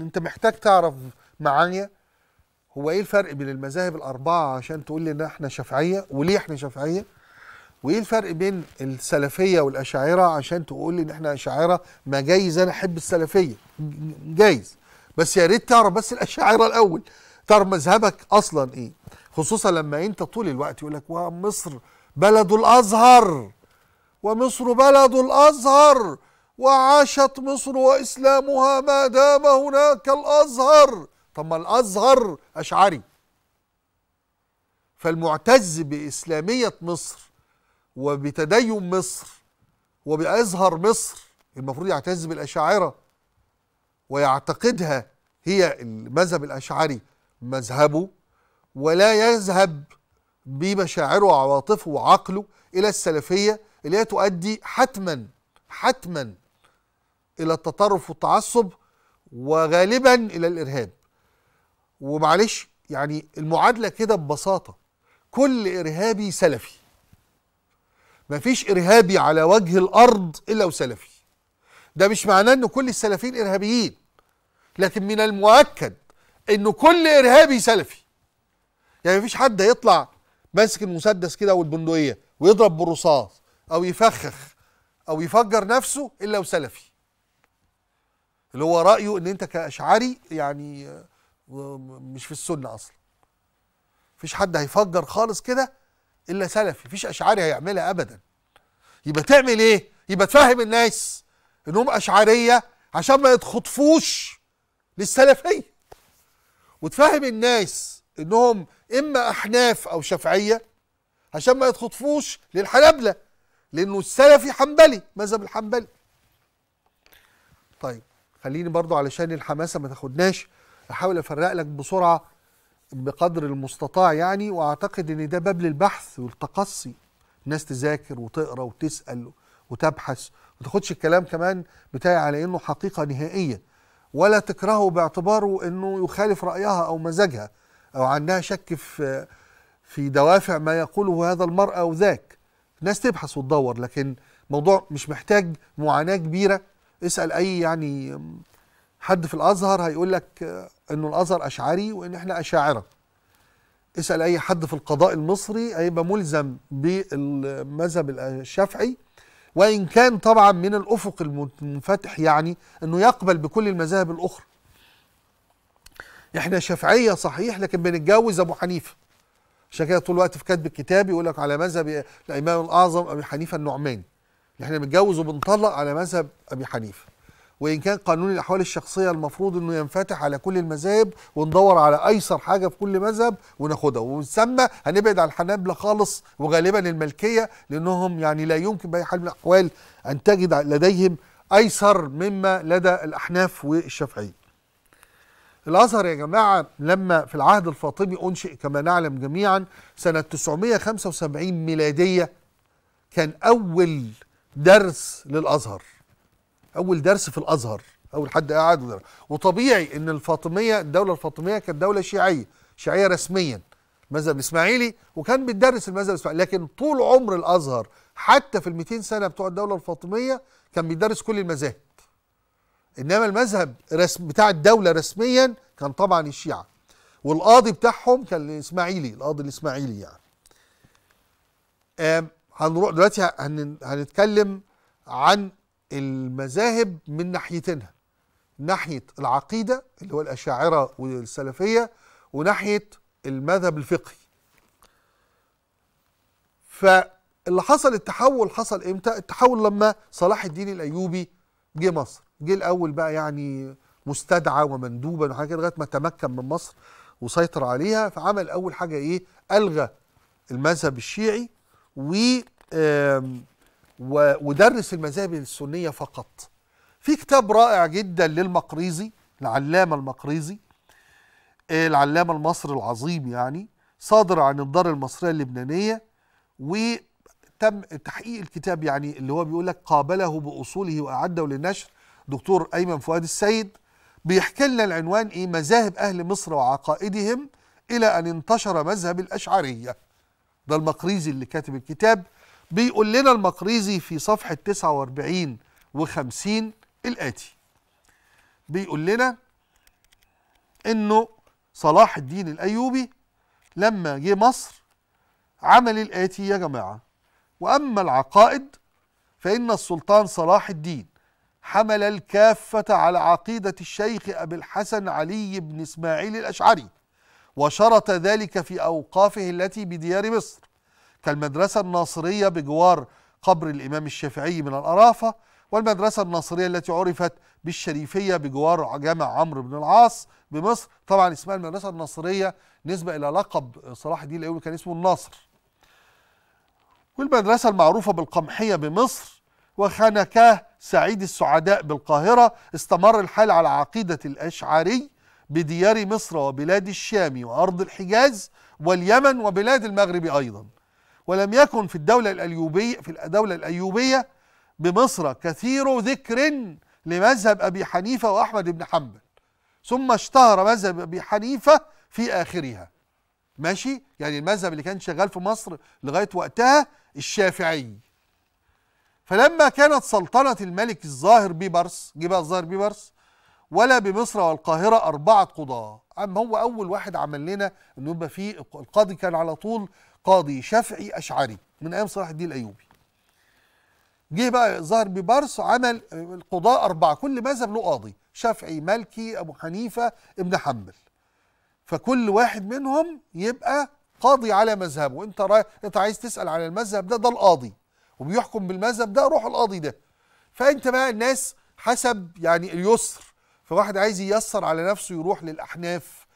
انت محتاج تعرف معايا هو ايه الفرق بين المذاهب الاربعه عشان تقول لي ان احنا شافعيه وليه احنا شافعيه وايه الفرق بين السلفيه والاشاعره عشان تقول لي ان احنا اشاعره ما جايز انا احب السلفيه جايز بس يا ريت تعرف بس الاشاعره الاول تعرف مذهبك اصلا ايه خصوصا لما انت طول الوقت يقول لك ومصر بلد الازهر ومصر بلد الازهر وعاشت مصر وإسلامها ما دام هناك الأزهر طب ما الأزهر أشعري فالمعتز بإسلامية مصر وبتدين مصر وبأزهر مصر المفروض يعتز بالأشاعرة ويعتقدها هي المذهب الأشعري مذهبه ولا يذهب بمشاعره وعواطفه وعقله إلى السلفية اللي هي تؤدي حتما حتما الى التطرف والتعصب وغالبا الى الارهاب ومعلش يعني المعادله كده ببساطه كل ارهابي سلفي مفيش ارهابي على وجه الارض الا وسلفي ده مش معناه ان كل السلفيين ارهابيين لكن من المؤكد ان كل ارهابي سلفي يعني مفيش حد هيطلع ماسك المسدس كده والبندقيه ويضرب بالرصاص او يفخخ او يفجر نفسه الا وسلفي اللي هو رايه ان انت كاشعري يعني آه، مش في السنه اصلا مفيش حد هيفجر خالص كده الا سلفي مفيش اشعري هيعملها ابدا يبقى تعمل ايه يبقى تفهم الناس انهم اشعريه عشان ما يتخطفوش للسلفيه وتفهم الناس انهم اما احناف او شافعيه عشان ما يتخطفوش للحنابله لانه السلفي حنبلي مذهب الحنبلي طيب خليني برضو علشان الحماسة ما تاخدناش أحاول أفرق لك بسرعة بقدر المستطاع يعني وأعتقد إن ده باب للبحث والتقصي الناس تذاكر وتقرأ وتسأل وتبحث ما تاخدش الكلام كمان بتاعي على إنه حقيقة نهائية ولا تكرهه باعتباره إنه يخالف رأيها أو مزاجها أو عندها شك في في دوافع ما يقوله هذا المرء أو ذاك الناس تبحث وتدور لكن موضوع مش محتاج معاناة كبيرة اسال اي يعني حد في الازهر هيقول لك انه الازهر اشعري وان احنا اشاعره اسال اي حد في القضاء المصري هيبقى ملزم بالمذهب الشافعي وان كان طبعا من الافق المنفتح يعني انه يقبل بكل المذاهب الاخرى احنا شافعيه صحيح لكن بنتجوز ابو حنيفه عشان كده طول الوقت في كتب الكتاب يقول لك على مذهب الامام الاعظم ابي حنيفه النعماني احنا بنتجوز وبنطلق على مذهب ابي حنيفه وان كان قانون الاحوال الشخصيه المفروض انه ينفتح على كل المذاهب وندور على ايسر حاجه في كل مذهب وناخدها ومن ثم هنبعد عن الحنابله خالص وغالبا الملكيه لانهم يعني لا يمكن باي حال من الاحوال ان تجد لديهم ايسر مما لدى الاحناف والشافعيه الازهر يا جماعه لما في العهد الفاطمي انشئ كما نعلم جميعا سنه 975 ميلاديه كان اول درس للازهر اول درس في الازهر اول حد قعد وطبيعي ان الفاطميه الدوله الفاطميه كانت دوله شيعيه شيعيه رسميا المذهب الاسماعيلي وكان بيدرس المذهب الاسماعيلي لكن طول عمر الازهر حتى في ال 200 سنه بتوع الدوله الفاطميه كان بيدرس كل المذاهب انما المذهب رسم بتاع الدوله رسميا كان طبعا الشيعه والقاضي بتاعهم كان الاسماعيلي القاضي الاسماعيلي يعني هنروح دلوقتي هنتكلم عن المذاهب من ناحيتينها ناحية العقيدة اللي هو الأشاعرة والسلفية وناحية المذهب الفقهي فاللي حصل التحول حصل امتى التحول لما صلاح الدين الأيوبي جه مصر جه الأول بقى يعني مستدعى ومندوبا وحاجة لغاية ما تمكن من مصر وسيطر عليها فعمل أول حاجة إيه ألغى المذهب الشيعي و ودرس المذاهب السنية فقط في كتاب رائع جدا للمقريزي العلامة المقريزي آه، العلامة المصري العظيم يعني صادر عن الدار المصرية اللبنانية وتم تحقيق الكتاب يعني اللي هو بيقول لك قابله بأصوله وأعده للنشر دكتور أيمن فؤاد السيد بيحكي لنا العنوان إيه مذاهب أهل مصر وعقائدهم إلى أن انتشر مذهب الأشعرية ده المقريزي اللي كاتب الكتاب بيقول لنا المقريزي في صفحة 49 و50 الآتي بيقول لنا إنه صلاح الدين الأيوبي لما جه مصر عمل الآتي يا جماعة وأما العقائد فإن السلطان صلاح الدين حمل الكافة على عقيدة الشيخ أبي الحسن علي بن إسماعيل الأشعري وشرط ذلك في أوقافه التي بديار مصر كالمدرسة الناصرية بجوار قبر الإمام الشافعي من الأرافة والمدرسة الناصرية التي عرفت بالشريفية بجوار جامع عمرو بن العاص بمصر طبعا اسمها المدرسة الناصرية نسبة إلى لقب صلاح الدين الأيوبي كان اسمه الناصر والمدرسة المعروفة بالقمحية بمصر وخانكاه سعيد السعداء بالقاهرة استمر الحال على عقيدة الأشعري بديار مصر وبلاد الشام وأرض الحجاز واليمن وبلاد المغرب أيضا ولم يكن في الدولة الأيوبية في الدولة الأيوبية بمصر كثير ذكر لمذهب أبي حنيفة وأحمد بن حنبل ثم اشتهر مذهب أبي حنيفة في آخرها ماشي يعني المذهب اللي كان شغال في مصر لغاية وقتها الشافعي فلما كانت سلطنة الملك الظاهر بيبرس جه بقى الظاهر بيبرس ولا بمصر والقاهرة أربعة قضاة أما هو أول واحد عمل لنا أنه يبقى فيه القاضي كان على طول قاضي شافعي أشعري من أيام صلاح الدين الأيوبي جه بقى ظهر ببرص عمل القضاة أربعة كل مذهب له قاضي شافعي مالكي أبو حنيفة ابن حنبل فكل واحد منهم يبقى قاضي على مذهبه انت رايح انت عايز تسال على المذهب ده ده القاضي وبيحكم بالمذهب ده روح القاضي ده فانت بقى الناس حسب يعني اليسر فواحد عايز ييسر على نفسه يروح للاحناف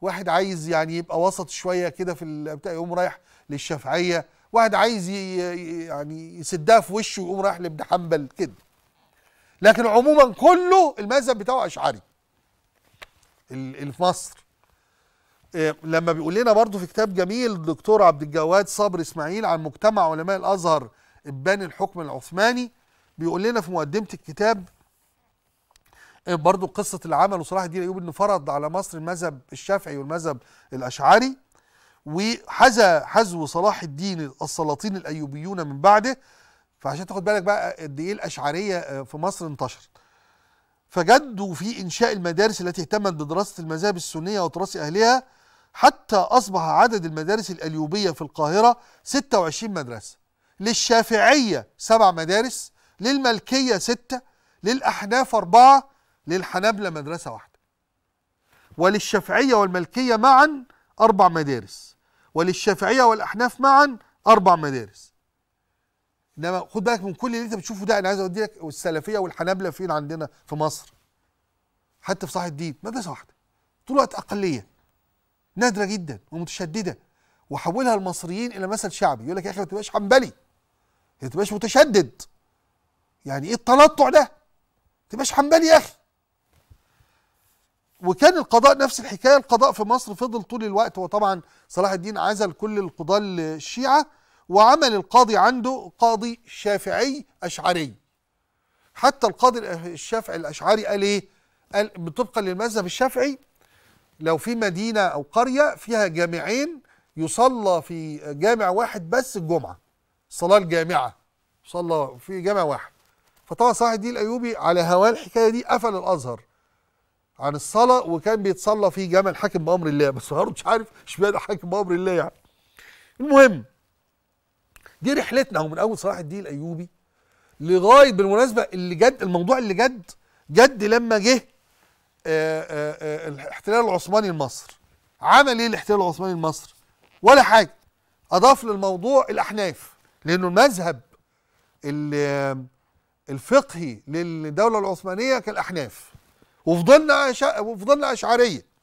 واحد عايز يعني يبقى وسط شويه كده في بتاع يقوم رايح للشافعيه واحد عايز يعني يسدها في وشه ويقوم رايح لابن حنبل كده لكن عموما كله المذهب بتاعه اشعري اللي في مصر آه، لما بيقول لنا برضو في كتاب جميل الدكتور عبد الجواد صبر اسماعيل عن مجتمع علماء الازهر ابان الحكم العثماني بيقول لنا في مقدمه الكتاب برضو قصة العمل وصلاح الدين أيوب أنه فرض على مصر المذهب الشافعي والمذهب الأشعري وحذا حذو صلاح الدين السلاطين الأيوبيون من بعده فعشان تاخد بالك بقى قد إيه الأشعرية آه، في مصر انتشرت فجدوا في إنشاء المدارس التي اهتمت بدراسة المذاهب السنية وتراث أهلها حتى أصبح عدد المدارس الأليوبية في القاهرة 26 مدرسة للشافعية سبع مدارس للملكية ستة للأحناف أربعة للحنابلة مدرسة واحدة وللشافعية والملكية معا أربع مدارس وللشافعية والأحناف معا أربع مدارس إنما خد بالك من كل اللي أنت بتشوفه ده أنا عايز أودي لك السلفية والحنابلة فين عندنا في مصر حتى في صلاح الدين مدرسة واحدة طول الوقت أقلية نادرة جدا ومتشددة وحولها المصريين إلى مثل شعبي يقول لك يا أخي ما تبقاش حنبلي ما تبقاش متشدد يعني إيه التنطع ده؟ ما تبقاش حنبلي يا أخي وكان القضاء نفس الحكايه القضاء في مصر فضل طول الوقت وطبعا صلاح الدين عزل كل القضاه الشيعه وعمل القاضي عنده قاضي شافعي اشعري حتى القاضي الشافعي الاشعري قال ايه قال طبقا للمذهب الشافعي لو في مدينه او قريه فيها جامعين يصلى في جامع واحد بس الجمعه صلاه الجامعه يصلى في جامع واحد فطبعا صلاح الدين الايوبي على هواه الحكايه دي قفل الازهر عن الصلاة وكان بيتصلى في جامع الحاكم بأمر الله بس هارون مش عارف اشمعنى حاكم بأمر الله يعني المهم دي رحلتنا من اول صلاح الدين الايوبي لغايه بالمناسبه اللي جد الموضوع اللي جد جد لما جه آه، آه، آه، الاحتلال العثماني لمصر عمل ايه الاحتلال العثماني لمصر ولا حاجه اضاف للموضوع الاحناف لانه المذهب الفقهي للدوله العثمانيه كالاحناف وفضلنا وفضلنا اشعريه